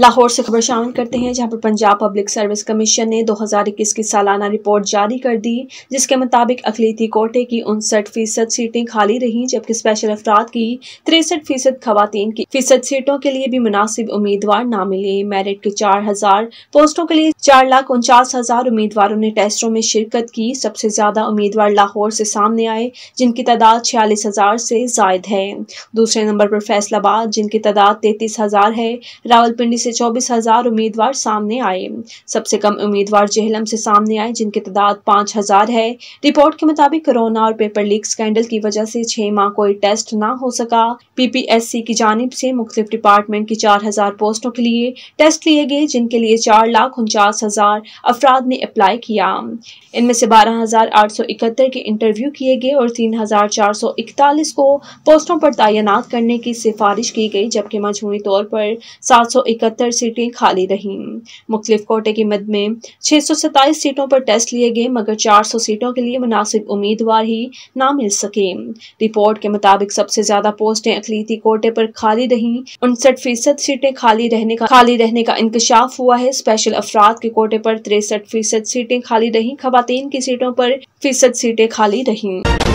लाहौर से खबर शामिल करते हैं जहां पर पंजाब पब्लिक सर्विस कमीशन ने 2021 की सालाना रिपोर्ट जारी कर दी जिसके मुताबिक अकलीती कोटे की उनसठ फीसद सीटें खाली रहीं जबकि स्पेशल अफराद की तिरसठ फीसद खातन की फीसद सीटों के लिए भी मुनासिब उम्मीदवार न मिले मेरिट के चार हजार पोस्टों के लिए चार लाख उनचास हजार उम्मीदवारों ने टेस्टों में शिरकत की सबसे ज्यादा उम्मीदवार लाहौर से सामने आए जिनकी तादाद छियालीस हजार से जायद है दूसरे नंबर पर फैसलाबाद जिनकी तादाद तैतीस हजार है रावलपिंडी से से चौबीस हजार उम्मीदवार सामने आए सबसे कम उम्मीदवार जेहलम से सामने आए जिनकी तादाद पांच हजार है रिपोर्ट के मुताबिक कोरोना और पेपर लीक स्कैंडल की वजह से छह माह कोई टेस्ट ना हो सका पीपीएससी की जानब से मुख्तलिफ डिपार्टमेंट की चार हजार पोस्टों के लिए टेस्ट लिए गए जिनके लिए चार लाख उनचास हजार अफराद ने अप्लाई किया इनमें से बारह हजार आठ सौ इकहत्तर के इंटरव्यू किए गए और तीन हजार चार सौ इकतालीस को पोस्टों पर तैनात करने की सिफारिश की गई जबकि मजमूरी तौर पर सात सौ इकहत्तर बहत्तर सीटें खाली रहीं मुख्तलिफ कोटे की मद में छः सौ सत्ताईस सीटों पर टेस्ट लिए गए मगर चार सौ सीटों के लिए मुनासिब उम्मीदवार ही ना मिल सके रिपोर्ट के मुताबिक सबसे ज्यादा पोस्टें अकलीती कोटे पर खाली रहीं उनसठ फीसद सीटें खाली रहने का खाली रहने का इंकशाफ हुआ है स्पेशल अफराद के कोटे पर तिरसठ फीसद सीटें खाली रहीं खातन की सीटों पर फीसद सीटें खाली रहीं